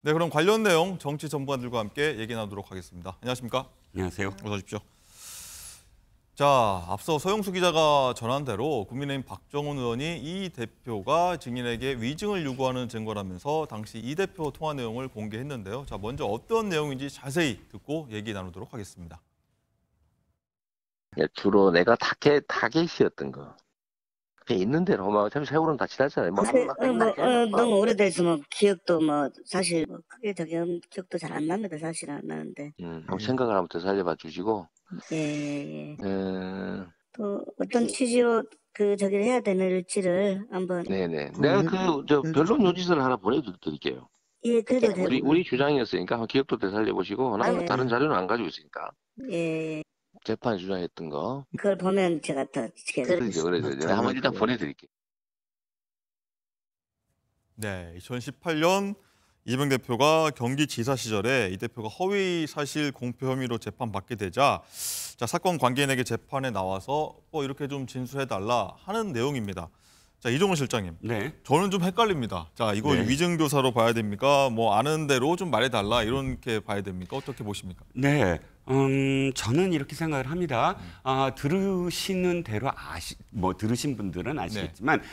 네, 그럼 관련 내용 정치 전문가들과 함께 얘기 나누도록 하겠습니다. 안녕하십니까? 안녕하세요. 어서 오십시오. 자, 앞서 서영수 기자가 전한 대로 국민의힘 박정훈 의원이 이 대표가 증인에게 위증을 요구하는 증거라면서 당시 이 대표 통화 내용을 공개했는데요. 자, 먼저 어떤 내용인지 자세히 듣고 얘기 나누도록 하겠습니다. 네, 주로 내가 타겟, 타겟이었던 거. 그 있는 대로 막 잠시 세월은 다 지났잖아요. 뭐, 그래, 막, 뭐, 어, 뭐, 어, 너무 오래돼서 뭐 기억도 뭐 사실 뭐 크게 저기 기억도 잘 안 납니다. 사실 안 나는데. 음, 한 음. 생각을 한번 더 살려봐 주시고. 예. 예. 예. 또 어떤 취지로 그 저기를 해야 되는지를 한번. 네네. 네. 음. 내가 그저 음. 변론 요지서를 하나 보내드릴게요. 예, 그래도 우리 우리 주장이었으니까 기억도 되살려 보시고, 나 아, 뭐 예. 다른 자료는 안 가지고 있으니까. 예. 예. 재판에 주장했던 거. 그걸 보면 제가 더 지켜야 될 그러죠, 그러죠. 제가 한번 일단 네. 보내드릴게요. 네, 2018년 이명 대표가 경기지사 시절에 이 대표가 허위 사실 공표 혐의로 재판받게 되자 자, 사건 관계인에게 재판에 나와서 뭐 이렇게 좀 진술해달라 하는 내용입니다. 자 이종훈 실장님, 네. 저는 좀 헷갈립니다. 자 이거 네. 위증 교사로 봐야 됩니까? 뭐 아는 대로 좀 말해달라 이렇게 봐야 됩니까? 어떻게 보십니까? 네, 음, 저는 이렇게 생각을 합니다. 음. 아, 들으시는 대로 아시, 뭐 들으신 분들은 아시겠지만 네.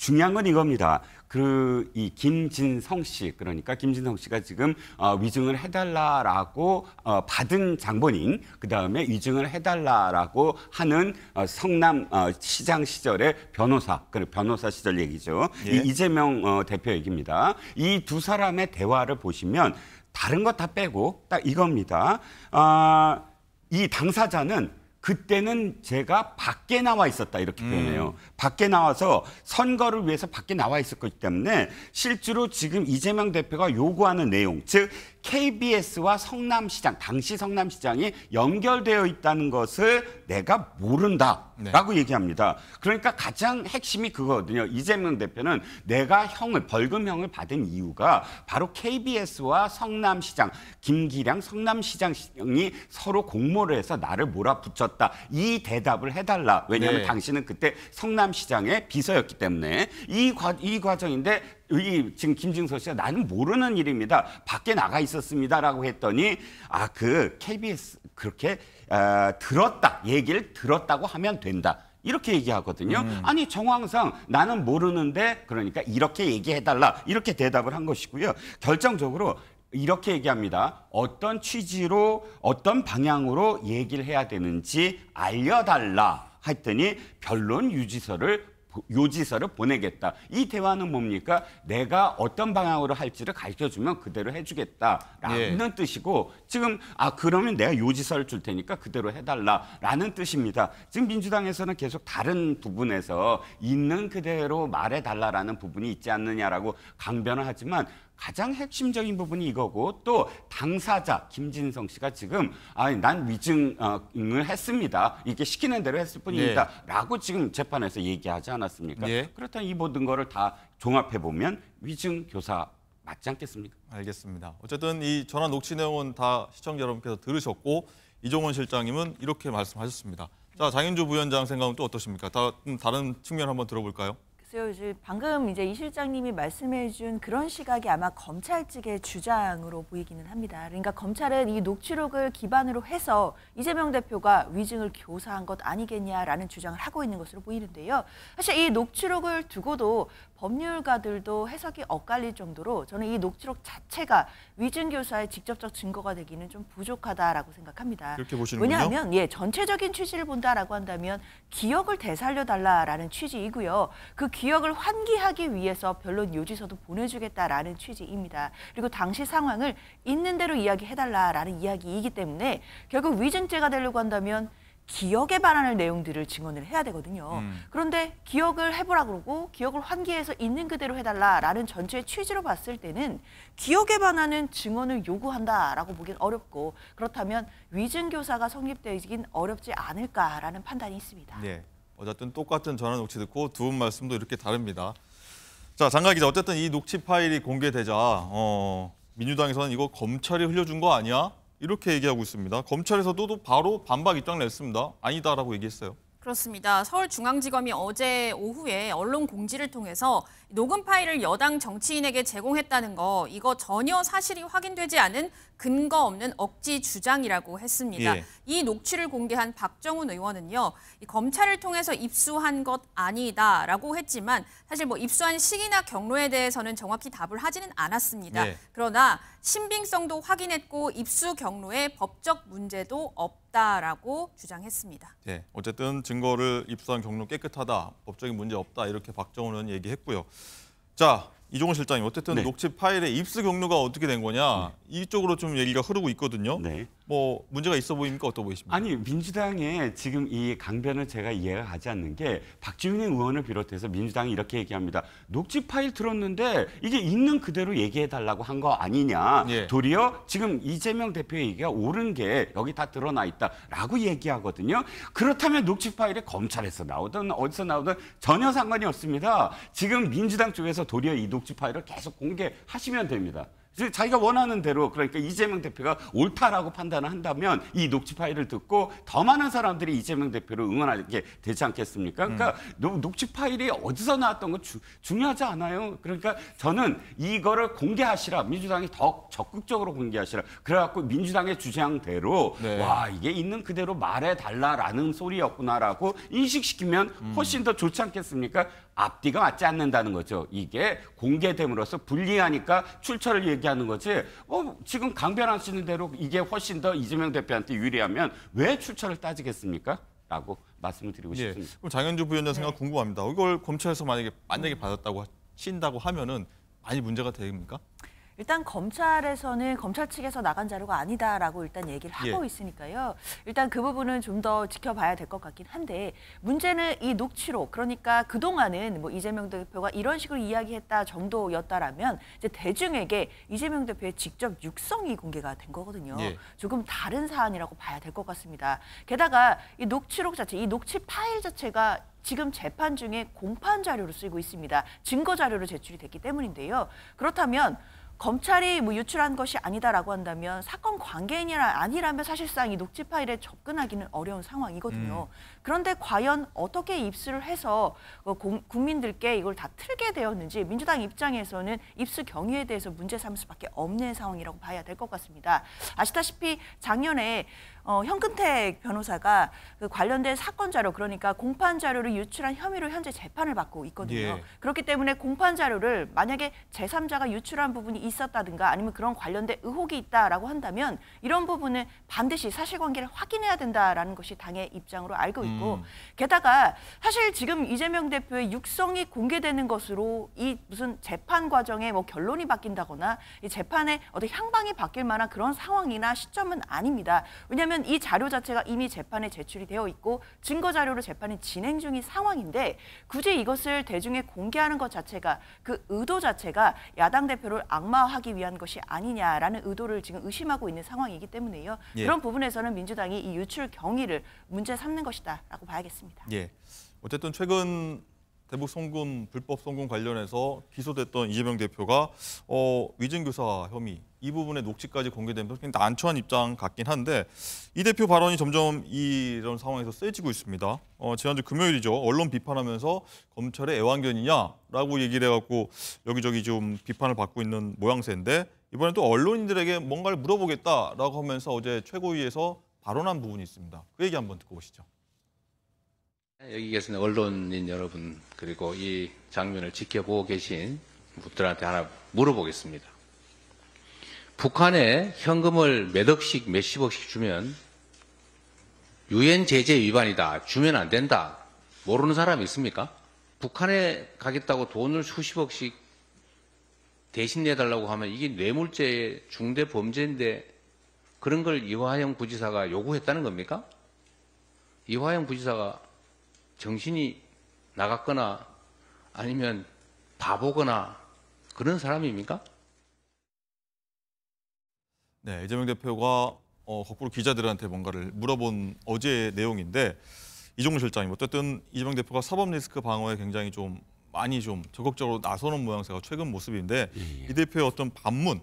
중요한 건 이겁니다. 그 이 김진성 씨 그러니까 김진성 씨가 지금 어, 위증을 해달라라고 어, 받은 장본인 그 다음에 위증을 해달라라고 하는 어, 성남 어, 시장 시절의 변호사 그 변호사 시절 얘기죠. 예. 이, 이재명 어, 대표 얘기입니다. 이 두 사람의 대화를 보시면 다른 것 다 빼고 딱 이겁니다. 아, 이 당사자는 그때는 제가 밖에 나와 있었다 이렇게 표현해요. 음. 밖에 나와서 선거를 위해서 밖에 나와 있었기 때문에 실제로 지금 이재명 대표가 요구하는 내용, 즉 KBS와 성남시장, 당시 성남시장이 연결되어 있다는 것을 내가 모른다라고 네. 얘기합니다. 그러니까 가장 핵심이 그거거든요. 이재명 대표는 내가 형을 벌금형을 받은 이유가 바로 KBS와 성남시장, 김기량 성남시장이 서로 공모를 해서 나를 몰아붙였다. 이 대답을 해달라. 왜냐하면 네. 당신은 그때 성남시장의 비서였기 때문에 이, 과, 이 과정인데 이 지금 김진서 씨가 나는 모르는 일입니다. 밖에 나가 있었습니다라고 했더니 아 그 KBS 그렇게 어, 들었다 얘기를 들었다고 하면 된다. 이렇게 얘기하거든요. 음. 아니 정황상 나는 모르는데 그러니까 이렇게 얘기해달라 이렇게 대답을 한 것이고요. 결정적으로 이렇게 얘기합니다. 어떤 취지로 어떤 방향으로 얘기를 해야 되는지 알려달라 했더니 변론 유지서를 요지서를 보내겠다. 이 대화는 뭡니까? 내가 어떤 방향으로 할지를 가르쳐주면 그대로 해주겠다라는 예. 뜻이고 지금 아 그러면 내가 요지서를 줄 테니까 그대로 해달라라는 뜻입니다. 지금 민주당에서는 계속 다른 부분에서 있는 그대로 말해달라라는 부분이 있지 않느냐라고 강변을 하지만 가장 핵심적인 부분이 이거고 또 당사자 김진성 씨가 지금 아니 난 위증을 했습니다. 이게 렇 시키는 대로 했을 뿐입니다라고 네. 지금 재판에서 얘기하지 않았습니까? 네. 그렇다면 이 모든 거를 다 종합해 보면 위증 교사 맞지 않겠습니까? 알겠습니다. 어쨌든 이 전화 녹취 내용은 다 시청자 여러분께서 들으셨고 이종원 실장님은 이렇게 말씀하셨습니다. 자 장윤주 부위원장 생각은 또 어떠십니까? 다, 음, 다, 른 측면 한번 들어볼까요? 글쎄요, 이제 방금 이제 이 실장님이 말씀해준 그런 시각이 아마 검찰 측의 주장으로 보이기는 합니다. 그러니까 검찰은 이 녹취록을 기반으로 해서 이재명 대표가 위증을 교사한 것 아니겠냐라는 주장을 하고 있는 것으로 보이는데요. 사실 이 녹취록을 두고도 법률가들도 해석이 엇갈릴 정도로 저는 이 녹취록 자체가 위증 교사의 직접적 증거가 되기는 좀 부족하다라고 생각합니다. 그렇게 보시는군요. 왜냐하면 예 전체적인 취지를 본다라고 한다면 기억을 되살려 달라라는 취지이고요. 그 기억을 환기하기 위해서 변론 요지서도 보내주겠다라는 취지입니다. 그리고 당시 상황을 있는 대로 이야기해달라라는 이야기이기 때문에 결국 위증죄가 되려고 한다면 기억에 반하는 내용들을 증언을 해야 되거든요. 음. 그런데 기억을 해보라 그러고 기억을 환기해서 있는 그대로 해달라라는 전체의 취지로 봤을 때는 기억에 반하는 증언을 요구한다라고 보긴 어렵고 그렇다면 위증교사가 성립되긴 어렵지 않을까라는 판단이 있습니다. 네. 어쨌든 똑같은 전화 녹취 듣고 두 분 말씀도 이렇게 다릅니다. 자, 장관 기자 어쨌든 이 녹취 파일이 공개되자 어, 민주당에서는 이거 검찰이 흘려준 거 아니야? 이렇게 얘기하고 있습니다. 검찰에서도 바로 반박 입장 냈습니다. 아니다라고 얘기했어요. 그렇습니다. 서울중앙지검이 어제 오후에 언론 공지를 통해서 녹음 파일을 여당 정치인에게 제공했다는 거 이거 전혀 사실이 확인되지 않은 근거 없는 억지 주장이라고 했습니다. 예. 이 녹취를 공개한 박정훈 의원은요. 이 검찰을 통해서 입수한 것 아니다라고 했지만 사실 뭐 입수한 시기나 경로에 대해서는 정확히 답을 하지는 않았습니다. 예. 그러나 신빙성도 확인했고 입수 경로에 법적 문제도 없 없다라고 주장했습니다. 예, 어쨌든 증거를 입수한 경로 깨끗하다, 법적인 문제 없다 이렇게 박정우는 얘기했고요. 자, 이종호 실장님 어쨌든 네. 녹취 파일의 입수 경로가 어떻게 된 거냐 네. 이쪽으로 좀 얘기가 흐르고 있거든요. 네. 뭐 문제가 있어 보입니까? 어떠 보이십니까? 아니 민주당의 지금 이 강변을 제가 이해가 가지 않는 게 박지훈 의원을 비롯해서 민주당이 이렇게 얘기합니다. 녹취 파일 들었는데 이게 있는 그대로 얘기해 달라고 한 거 아니냐. 예. 도리어 지금 이재명 대표의 얘기가 옳은 게 여기 다 드러나 있다라고 얘기하거든요. 그렇다면 녹취 파일에 검찰에서 나오든 어디서 나오든 전혀 상관이 없습니다. 지금 민주당 쪽에서 도리어 이 녹취 파일을 계속 공개하시면 됩니다. 자기가 원하는 대로 그러니까 이재명 대표가 옳다라고 판단을 한다면 이 녹취 파일을 듣고 더 많은 사람들이 이재명 대표를 응원하게 되지 않겠습니까? 그러니까 음. 녹취 파일이 어디서 나왔던 건 주, 중요하지 않아요. 그러니까 저는 이거를 공개하시라 민주당이 더 적극적으로 공개하시라. 그래갖고 민주당의 주장대로 네. 와 이게 있는 그대로 말해달라라는 소리였구나라고 인식시키면 음. 훨씬 더 좋지 않겠습니까? 앞뒤가 맞지 않는다는 거죠. 이게 공개됨으로써 불리하니까 출처를 얘기 얘기하는 거지. 어, 지금 강변할수있는 대로 이게 훨씬 더 이재명 대표한테 유리하면 왜 출처를 따지겠습니까? 라고 말씀을 드리고 예, 싶습니다. 그럼 장현주 부위원장 생각 네. 궁금합니다. 이걸 검찰에서 만약에 만약에 음. 받았다고 친다고 하면은 많이 문제가 됩니까? 일단 검찰에서는 검찰 측에서 나간 자료가 아니다라고 일단 얘기를 하고 예. 있으니까요. 일단 그 부분은 좀 더 지켜봐야 될 것 같긴 한데 문제는 이 녹취록 그러니까 그동안은 뭐 이재명 대표가 이런 식으로 이야기했다 정도였다라면 이제 대중에게 이재명 대표의 직접 육성이 공개가 된 거거든요. 예. 조금 다른 사안이라고 봐야 될 것 같습니다. 게다가 이 녹취록 자체, 이 녹취 파일 자체가 지금 재판 중에 공판 자료로 쓰이고 있습니다. 증거 자료로 제출이 됐기 때문인데요. 그렇다면 검찰이 뭐 유출한 것이 아니다라고 한다면 사건 관계인이라 아니라면 사실상 이 녹취 파일에 접근하기는 어려운 상황이거든요. 음. 그런데 과연 어떻게 입수를 해서 어, 공, 국민들께 이걸 다 틀게 되었는지 민주당 입장에서는 입수 경위에 대해서 문제 삼을 수밖에 없는 상황이라고 봐야 될 것 같습니다. 아시다시피 작년에 어, 현근택 변호사가 그 관련된 사건 자료 그러니까 공판 자료를 유출한 혐의로 현재 재판을 받고 있거든요. 예. 그렇기 때문에 공판 자료를 만약에 제3자가 유출한 부분이 있었다든가 아니면 그런 관련된 의혹이 있다라고 한다면 이런 부분은 반드시 사실관계를 확인해야 된다라는 것이 당의 입장으로 알고 있고 음. 게다가 사실 지금 이재명 대표의 육성이 공개되는 것으로 이 무슨 재판 과정에 뭐 결론이 바뀐다거나 이 재판에 어떤 향방이 바뀔 만한 그런 상황이나 시점은 아닙니다. 왜냐하면 왜냐하면 이 자료 자체가 이미 재판에 제출이 되어 있고 증거 자료로 재판이 진행 중인 상황인데 굳이 이것을 대중에 공개하는 것 자체가 그 의도 자체가 야당 대표를 악마화하기 위한 것이 아니냐라는 의도를 지금 의심하고 있는 상황이기 때문에요. 예. 그런 부분에서는 민주당이 이 유출 경위를 문제 삼는 것이다라고 봐야겠습니다. 예. 어쨌든 최근 대북 송금 불법 송금 관련해서 기소됐던 이재명 대표가 어, 위증교사 혐의 이 부분에 녹취까지 공개되면서 굉장히 난처한 입장 같긴 한데 이 대표 발언이 점점 이런 상황에서 세지고 있습니다. 어, 지난주 금요일이죠. 언론 비판하면서 검찰의 애완견이냐라고 얘기를 해갖고 여기저기 좀 비판을 받고 있는 모양새인데 이번에 또 언론인들에게 뭔가를 물어보겠다라고 하면서 어제 최고위에서 발언한 부분이 있습니다. 그 얘기 한번 듣고 오시죠. 네, 여기 계신 언론인 여러분 그리고 이 장면을 지켜보고 계신 분들한테 하나 물어보겠습니다. 북한에 현금을 몇 억씩 몇십억씩 주면 유엔 제재 위반이다. 주면 안 된다. 모르는 사람 있습니까? 북한에 가겠다고 돈을 수십억씩 대신 내달라고 하면 이게 뇌물죄 중대 범죄인데 그런 걸 이화영 부지사가 요구했다는 겁니까? 이화영 부지사가 정신이 나갔거나 아니면 바보거나 그런 사람입니까? 네, 이재명 대표가 어, 거꾸로 기자들한테 뭔가를 물어본 어제의 내용인데 이종우 실장이 어쨌든 이재명 대표가 사법 리스크 방어에 굉장히 좀 많이 좀 적극적으로 나서는 모양새가 최근 모습인데 예. 예. 이 대표의 어떤 반문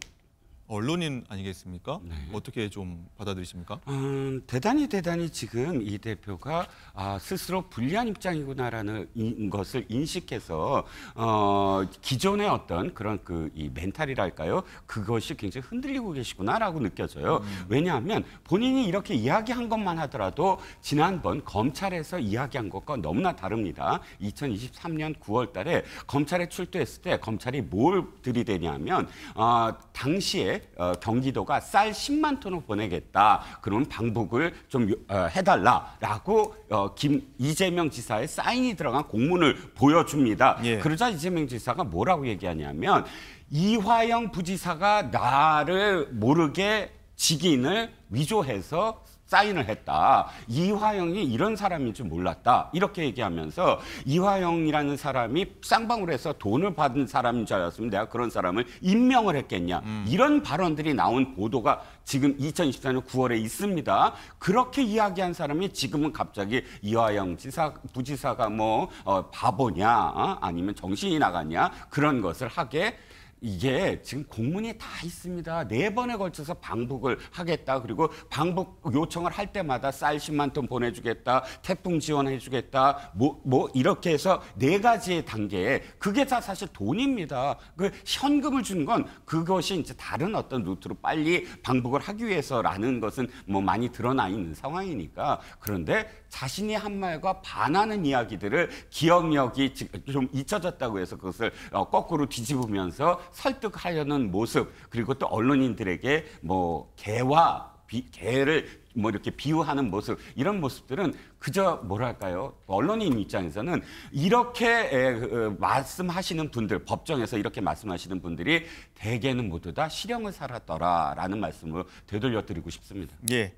언론인 아니겠습니까? 네. 어떻게 좀 받아들이십니까? 음, 대단히 대단히 지금 이 대표가 아, 스스로 불리한 입장이구나라는 인, 것을 인식해서 어, 기존의 어떤 그런 그 이 멘탈이랄까요? 그것이 굉장히 흔들리고 계시구나라고 느껴져요. 음. 왜냐하면 본인이 이렇게 이야기한 것만 하더라도 지난번 검찰에서 이야기한 것과 너무나 다릅니다. 2023년 9월 달에 검찰에 출두했을 때 검찰이 뭘 들이대냐면 어, 당시에 어, 경기도가 쌀 10만 톤을 보내겠다. 그런 방북을 좀 어, 해달라라고 어, 김 이재명 지사의 사인이 들어간 공문을 보여줍니다. 예. 그러자 이재명 지사가 뭐라고 얘기하냐면 이화영 부지사가 나를 모르게 직인을 위조해서 사인을 했다. 이화영이 이런 사람인 줄 몰랐다. 이렇게 얘기하면서 이화영이라는 사람이 쌍방울 해서 돈을 받은 사람인 줄 알았으면 내가 그런 사람을 임명을 했겠냐. 음. 이런 발언들이 나온 보도가 지금 2 0 1 4년 9월에 있습니다. 그렇게 이야기한 사람이 지금은 갑자기 이화영 지사, 부지사가 뭐 어, 바보냐 어? 아니면 정신이 나갔냐 그런 것을 하게 이게 지금 공문이 다 있습니다. 네 번에 걸쳐서 방북을 하겠다. 그리고 방북 요청을 할 때마다 쌀 10만 톤 보내주겠다. 태풍 지원해주겠다. 뭐, 뭐, 이렇게 해서 네 가지의 단계에 그게 다 사실 돈입니다. 그 현금을 주는 건 그것이 이제 다른 어떤 루트로 빨리 방북을 하기 위해서라는 것은 뭐 많이 드러나 있는 상황이니까. 그런데 자신이 한 말과 반하는 이야기들을 기억력이 좀 잊혀졌다고 해서 그것을 어, 거꾸로 뒤집으면서 설득하려는 모습 그리고 또 언론인들에게 뭐 개와 비, 개를 뭐 이렇게 비유하는 모습 이런 모습들은 그저 뭐랄까요 언론인 입장에서는 이렇게 에, 에, 그, 말씀하시는 분들 법정에서 이렇게 말씀하시는 분들이 대개는 모두 다 실형을 살았더라라는 말씀을 되돌려 드리고 싶습니다. 예.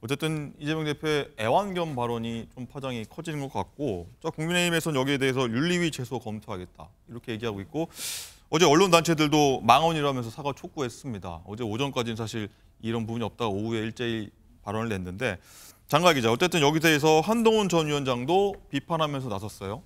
어쨌든 이재명 대표의 애완견 발언이 좀 파장이 커지는 것 같고 자 국민의힘에서는 여기에 대해서 윤리위 제소 검토하겠다 이렇게 얘기하고 있고 어제 언론 단체들도 망언이라면서 사과 촉구했습니다. 어제 오전까지는 사실 이런 부분이 없다가 오후에 일제히 발언을 냈는데 장가 기자 어쨌든 여기 대해서 한동훈 전 위원장도 비판하면서 나섰어요.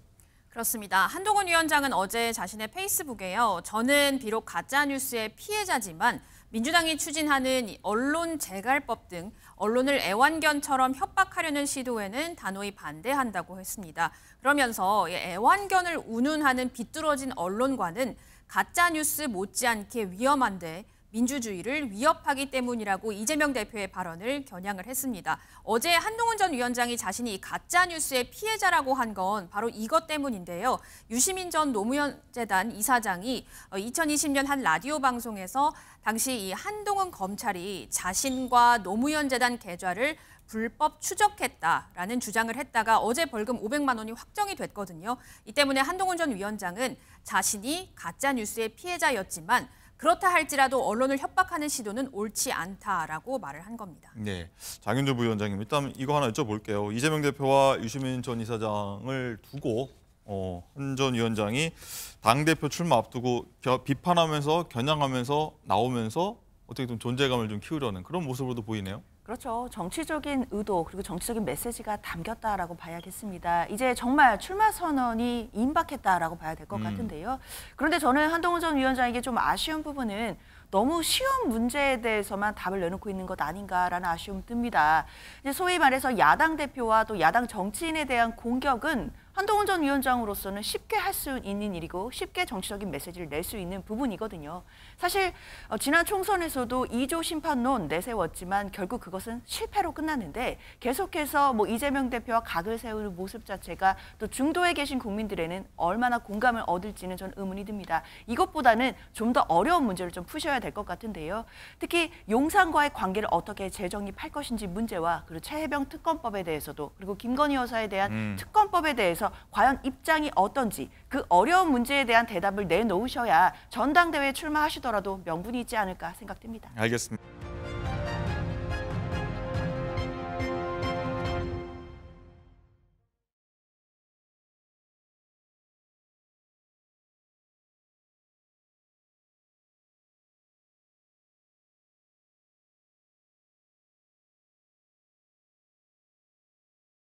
그렇습니다. 한동훈 위원장은 어제 자신의 페이스북에요. 저는 비록 가짜뉴스의 피해자지만 민주당이 추진하는 언론 재갈법 등 언론을 애완견처럼 협박하려는 시도에는 단호히 반대한다고 했습니다. 그러면서 애완견을 운운하는 비뚤어진 언론과는 가짜 뉴스 못지않게 위험한데 민주주의를 위협하기 때문이라고 이재명 대표의 발언을 겨냥을 했습니다. 어제 한동훈 전 위원장이 자신이 가짜 뉴스의 피해자라고 한 건 바로 이것 때문인데요. 유시민 전 노무현재단 이사장이 2020년 어, 한 라디오 방송에서 당시 이 한동훈 검찰이 자신과 노무현재단 계좌를 불법 추적했다라는 주장을 했다가 어제 벌금 500만 원이 확정이 됐거든요. 이 때문에 한동훈 전 위원장은 자신이 가짜 뉴스의 피해자였지만 그렇다 할지라도 언론을 협박하는 시도는 옳지 않다라고 말을 한 겁니다. 네, 장윤주 부위원장님 일단 이거 하나 여쭤볼게요. 이재명 대표와 유시민 전 이사장을 두고 어, 한전 위원장이 당 대표 출마 앞두고 겨, 비판하면서 겨냥하면서 나오면서 어떻게 좀 존재감을 좀 키우려는 그런 모습으로도 보이네요. 그렇죠. 정치적인 의도 그리고 정치적인 메시지가 담겼다라고 봐야겠습니다. 이제 정말 출마 선언이 임박했다라고 봐야 될것 음. 같은데요. 그런데 저는 한동훈 전 위원장에게 좀 아쉬운 부분은 너무 쉬운 문제에 대해서만 답을 내놓고 있는 것 아닌가라는 아쉬움이 듭니다. 이제 소위 말해서 야당 대표와 또 야당 정치인에 대한 공격은 한동훈 전 위원장으로서는 쉽게 할 수 있는 일이고 쉽게 정치적인 메시지를 낼 수 있는 부분이거든요. 사실 어, 지난 총선에서도 2조 심판론 내세웠지만 결국 그것은 실패로 끝났는데 계속해서 뭐 이재명 대표와 각을 세우는 모습 자체가 또 중도에 계신 국민들에는 얼마나 공감을 얻을지는 전 의문이 듭니다. 이것보다는 좀 더 어려운 문제를 좀 푸셔야 될 것 같은데요. 특히 용산과의 관계를 어떻게 재정립할 것인지 문제와 그리고 최혜병 특검법에 대해서도 그리고 김건희 여사에 대한 음. 특검법에 대해서 대해서 과연 입장이 어떤지 그 어려운 문제에 대한 대답을 내놓으셔야 전당대회에 출마하시더라도 명분이 있지 않을까 생각됩니다. 알겠습니다.